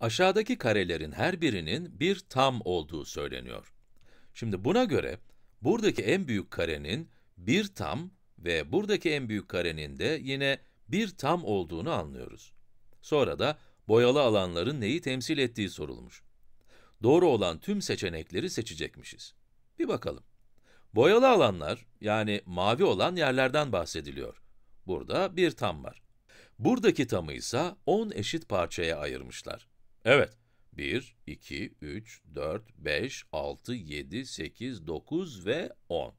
Aşağıdaki karelerin her birinin bir tam olduğu söyleniyor. Şimdi buna göre, buradaki en büyük karenin bir tam ve buradaki en büyük karenin de yine bir tam olduğunu anlıyoruz. Sonra da boyalı alanların neyi temsil ettiği sorulmuş. Doğru olan tüm seçenekleri seçecekmişiz. Bir bakalım. Boyalı alanlar, yani mavi olan yerlerden bahsediliyor. Burada bir tam var. Buradaki tamı ise 10 eşit parçaya ayırmışlar. Evet. 1, 2, 3, 4, 5, 6, 7, 8, 9 ve 10.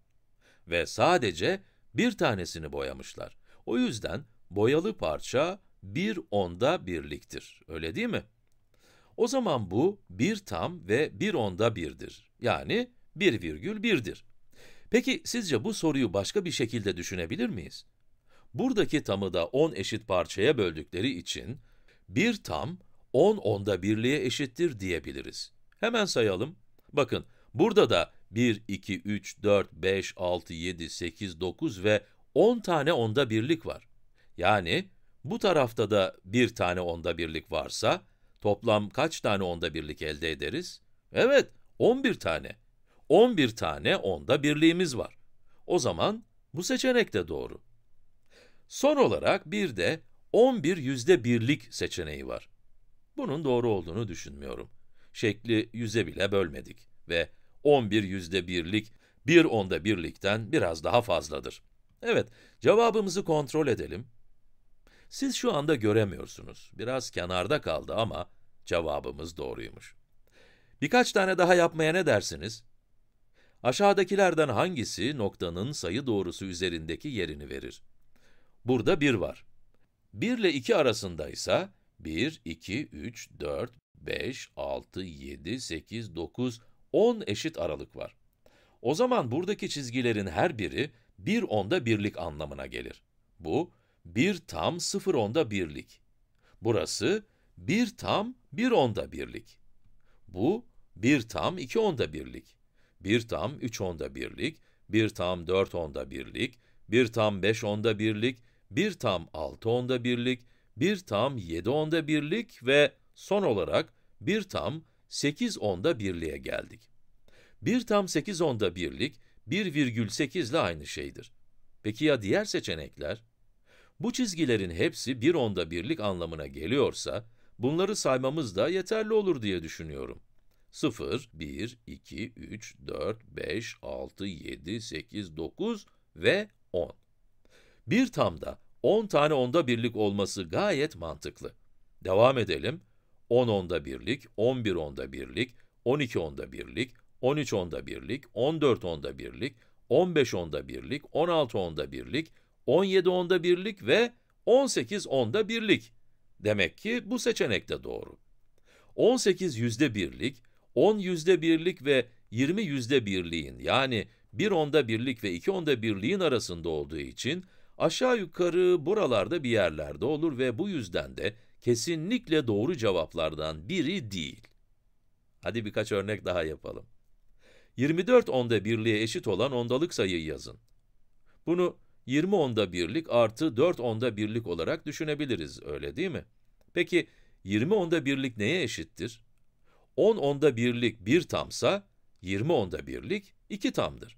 Ve sadece bir tanesini boyamışlar. O yüzden boyalı parça bir onda birliktir. Öyle değil mi? O zaman bu bir tam ve bir onda birdir. Yani bir virgül birdir. Peki sizce bu soruyu başka bir şekilde düşünebilir miyiz? Buradaki tamı da 10 eşit parçaya böldükleri için bir tam 10 onda birliğe eşittir diyebiliriz. Hemen sayalım. Bakın, burada da 1, 2, 3, 4, 5, 6, 7, 8, 9 ve 10 tane onda birlik var. Yani, bu tarafta da 1 tane onda birlik varsa, toplam kaç tane onda birlik elde ederiz? Evet, 11 tane. 11 tane onda birliğimiz var. O zaman bu seçenek de doğru. Son olarak bir de 11 yüzde birlik seçeneği var. Bunun doğru olduğunu düşünmüyorum. Şekli yüze bile bölmedik ve 11 yüzde birlik, bir onda birlikten biraz daha fazladır. Evet, cevabımızı kontrol edelim. Siz şu anda göremiyorsunuz. Biraz kenarda kaldı ama cevabımız doğruymuş. Birkaç tane daha yapmaya ne dersiniz? Aşağıdakilerden hangisi noktanın sayı doğrusu üzerindeki yerini verir? Burada 1 var. 1 ile 2 arasında ise 1, 2, 3, 4, 5, 6, 7, 8, 9, 10 eşit aralık var. O zaman buradaki çizgilerin her biri 1 onda birlik anlamına gelir. Bu 1 tam 0 onda birlik. Burası 1 tam 1 onda birlik. Bu 1 tam 2 onda birlik. 1 tam 3 onda birlik. 1 tam 4 onda birlik. 1 tam 5 onda birlik. 1 tam 6 onda birlik. 1 tam 7 onda birlik ve son olarak 1 tam 8 onda birliğe geldik. 1 tam 8 onda birlik 1,8 ile aynı şeydir. Peki ya diğer seçenekler? Bu çizgilerin hepsi 1 onda birlik anlamına geliyorsa, bunları saymamız da yeterli olur diye düşünüyorum. 0, 1, 2, 3, 4, 5, 6, 7, 8, 9 ve 10. Bir tam da 10 tane onda birlik olması gayet mantıklı. Devam edelim. 10 onda birlik, 11 onda birlik, 12 onda birlik, 13 onda birlik, 14 onda birlik, 15 onda birlik, 16 onda birlik, 17 onda birlik ve 18 onda birlik. Demek ki bu seçenek de doğru. 18 yüzde birlik, 10 yüzde birlik ve 20 yüzde birliğin yani 1 onda birlik ve 2 onda birliğin arasında olduğu için aşağı yukarı buralarda bir yerlerde olur ve bu yüzden de kesinlikle doğru cevaplardan biri değil. Hadi birkaç örnek daha yapalım. 24 onda birliğe eşit olan ondalık sayıyı yazın. Bunu 20 onda birlik artı 4 onda birlik olarak düşünebiliriz, öyle değil mi? Peki 20 onda birlik neye eşittir? 10 onda birlik 1 tamsa, 20 onda birlik 2 tamdır.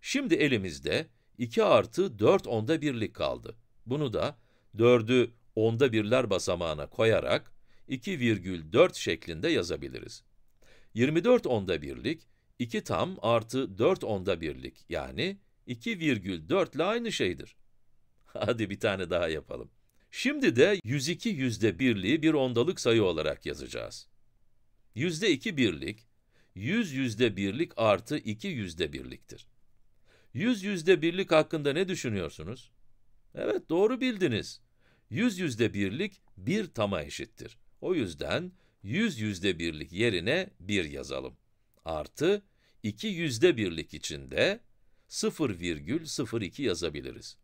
Şimdi elimizde 2 artı 4 onda birlik kaldı. Bunu da 4'ü onda birler basamağına koyarak 2,4 şeklinde yazabiliriz. 24 onda birlik, 2 tam artı 4 onda birlik yani 2,4 ile aynı şeydir. Hadi bir tane daha yapalım. Şimdi de 102 yüzde birliği bir ondalık sayı olarak yazacağız. Yüzde 2 birlik, 100 yüzde birlik artı 2 yüzde birliktir. Yüz yüzde birlik hakkında ne düşünüyorsunuz? Evet doğru bildiniz. Yüz yüzde birlik bir tama eşittir. O yüzden yüz yüzde birlik yerine bir yazalım. Artı iki yüzde birlik içinde 0,02 yazabiliriz.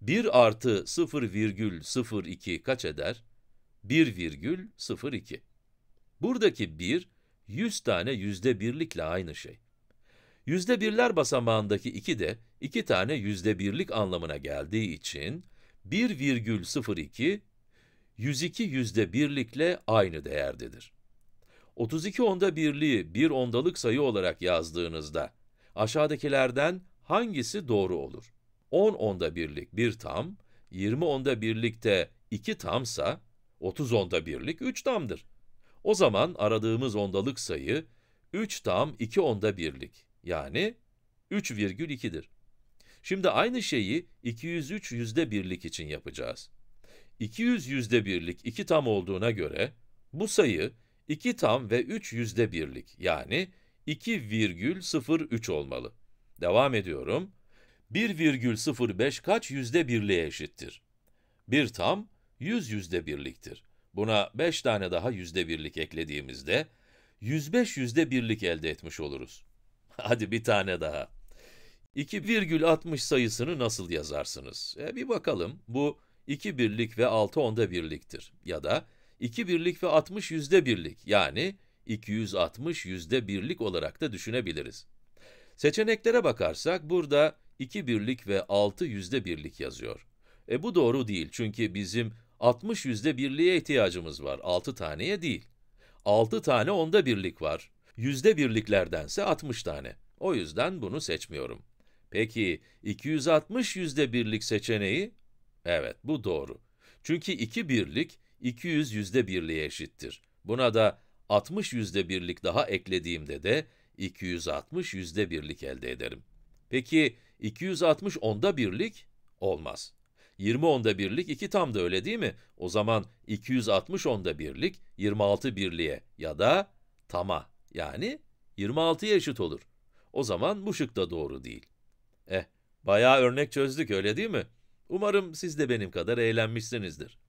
1 artı 0,02 kaç eder? 1,02. Buradaki 1, 100 tane yüzde birlikle aynı şey. Yüzde birler basamağındaki 2 de, 2 tane yüzde birlik anlamına geldiği için, 1,02, 102 yüzde birlikle aynı değerdedir. 32 onda birliği bir ondalık sayı olarak yazdığınızda, aşağıdakilerden hangisi doğru olur? 10 onda birlik bir tam, 20 onda birlikte 2 tamsa, 30 onda birlik 3 tamdır. O zaman aradığımız ondalık sayı 3 tam 2 onda birlik. Yani 3,2'dir. Şimdi aynı şeyi 203 yüzde birlik için yapacağız. 200 yüzde birlik 2 tam olduğuna göre bu sayı 2 tam ve 3 yüzde birlik yani 2,03 olmalı. Devam ediyorum. 1,05 kaç yüzde birliğe eşittir? 1 tam 100 yüzde birliktir. Buna 5 tane daha yüzde birlik eklediğimizde 105 yüzde birlik elde etmiş oluruz. Hadi bir tane daha. 2,60 sayısını nasıl yazarsınız? E bir bakalım, bu 2 birlik ve 6 onda birliktir. Ya da 2 birlik ve 60 yüzde birlik, yani 260 yüzde birlik olarak da düşünebiliriz. Seçeneklere bakarsak, burada 2 birlik ve 6 yüzde birlik yazıyor. E bu doğru değil, çünkü bizim 60 yüzde birliğe ihtiyacımız var, 6 taneye değil. 6 tane onda birlik var. Yüzde birliklerdense 60 tane. O yüzden bunu seçmiyorum. Peki 260 yüzde birlik seçeneği? Evet, bu doğru. Çünkü 2 birlik 200 yüzde birliğe eşittir. Buna da 60 yüzde birlik daha eklediğimde de 260 yüzde birlik elde ederim. Peki 260 onda birlik? Olmaz. 20 onda birlik 2 tam da öyle değil mi? O zaman 260 onda birlik 26 birliğe ya da tama yani 26'ya eşit olur. O zaman bu şık da doğru değil. Eh, bayağı örnek çözdük öyle değil mi? Umarım siz de benim kadar eğlenmişsinizdir.